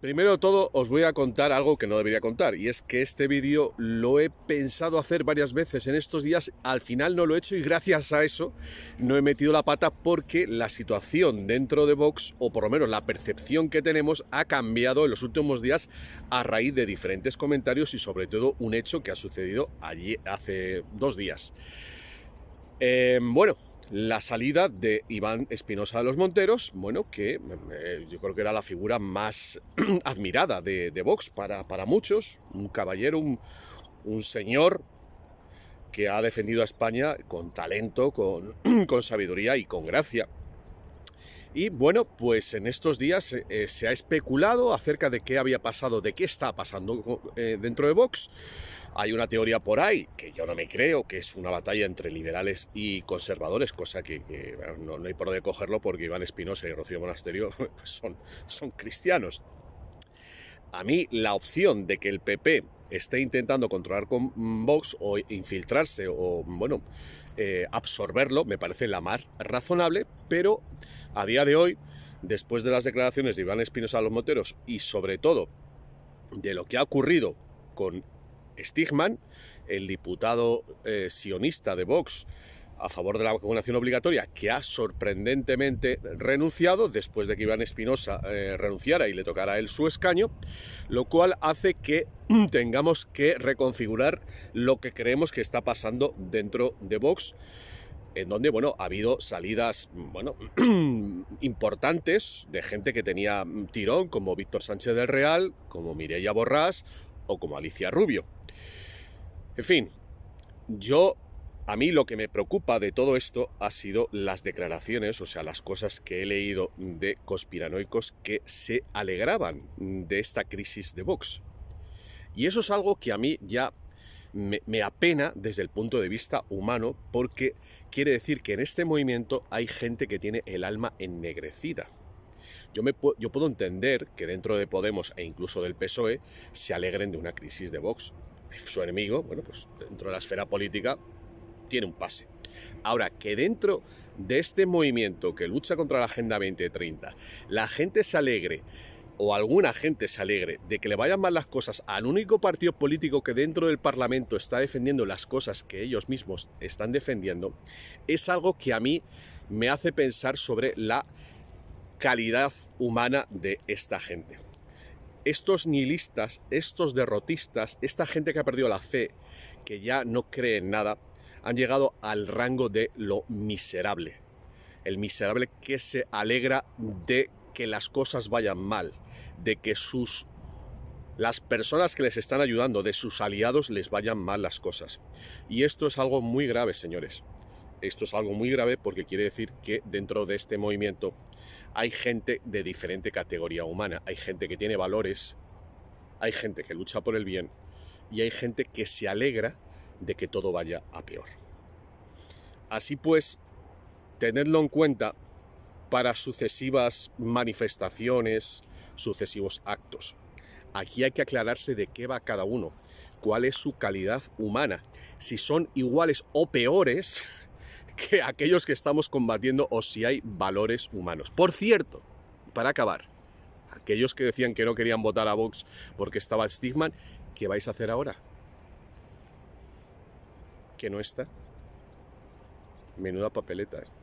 Primero de todo os voy a contar algo que no debería contar y es que este vídeo lo he pensado hacer varias veces en estos días, al final no lo he hecho y gracias a eso no he metido la pata porque la situación dentro de Vox o por lo menos la percepción que tenemos ha cambiado en los últimos días a raíz de diferentes comentarios y sobre todo un hecho que ha sucedido allí hace dos días. Eh, bueno, la salida de Iván Espinosa de los Monteros, bueno, que eh, yo creo que era la figura más admirada de, de Vox para, muchos, un caballero, un, un, señor que ha defendido a España con talento, con, con sabiduría y con gracia. Y bueno, pues en estos días eh, eh, se ha especulado acerca de qué había pasado, de qué está pasando eh, dentro de Vox. Hay una teoría por ahí, que yo no me creo, que es una batalla entre liberales y conservadores, cosa que, no, hay por dónde cogerlo porque Iván Espinosa y Rocío Monasterio pues son, son cristianos. A mí la opción de que el PP esté intentando controlar con Vox o infiltrarse o, bueno, eh, absorberlo, me parece la más razonable, pero a día de hoy, después de las declaraciones de Iván Espinosa a los moteros y sobre todo de lo que ha ocurrido con Stigman, el diputado eh, sionista de Vox, a favor de la vacunación obligatoria, que ha sorprendentemente renunciado después de que Iván Espinosa eh, renunciara y le tocara el él su escaño, lo cual hace que tengamos que reconfigurar lo que creemos que está pasando dentro de Vox en donde, bueno, ha habido salidas, bueno, importantes de gente que tenía tirón, como Víctor Sánchez del Real, como Mireia Borrás o como Alicia Rubio. En fin, yo a mí lo que me preocupa de todo esto ha sido las declaraciones, o sea, las cosas que he leído de conspiranoicos que se alegraban de esta crisis de Vox. Y eso es algo que a mí ya me, apena desde el punto de vista humano porque quiere decir que en este movimiento hay gente que tiene el alma ennegrecida. Yo, yo puedo entender que dentro de Podemos e incluso del PSOE se alegren de una crisis de Vox. Su enemigo, bueno, pues dentro de la esfera política tiene un pase. Ahora, que dentro de este movimiento que lucha contra la Agenda 2030, la gente se alegre o alguna gente se alegre de que le vayan mal las cosas al único partido político que dentro del Parlamento está defendiendo las cosas que ellos mismos están defendiendo, es algo que a mí me hace pensar sobre la calidad humana de esta gente. Estos nihilistas, estos derrotistas, esta gente que ha perdido la fe, que ya no cree en nada, han llegado al rango de lo miserable. El miserable que se alegra de que las cosas vayan mal, de que sus las personas que les están ayudando, de sus aliados, les vayan mal las cosas. Y esto es algo muy grave, señores. Esto es algo muy grave porque quiere decir que dentro de este movimiento hay gente de diferente categoría humana. Hay gente que tiene valores, hay gente que lucha por el bien y hay gente que se alegra de que todo vaya a peor. Así pues, tenedlo en cuenta para sucesivas manifestaciones, sucesivos actos. Aquí hay que aclararse de qué va cada uno, cuál es su calidad humana, si son iguales o peores que aquellos que estamos combatiendo o si hay valores humanos. Por cierto, para acabar, aquellos que decían que no querían votar a Vox porque estaba Stigman, ¿qué vais a hacer ahora? que no está. Menuda papeleta. ¿eh?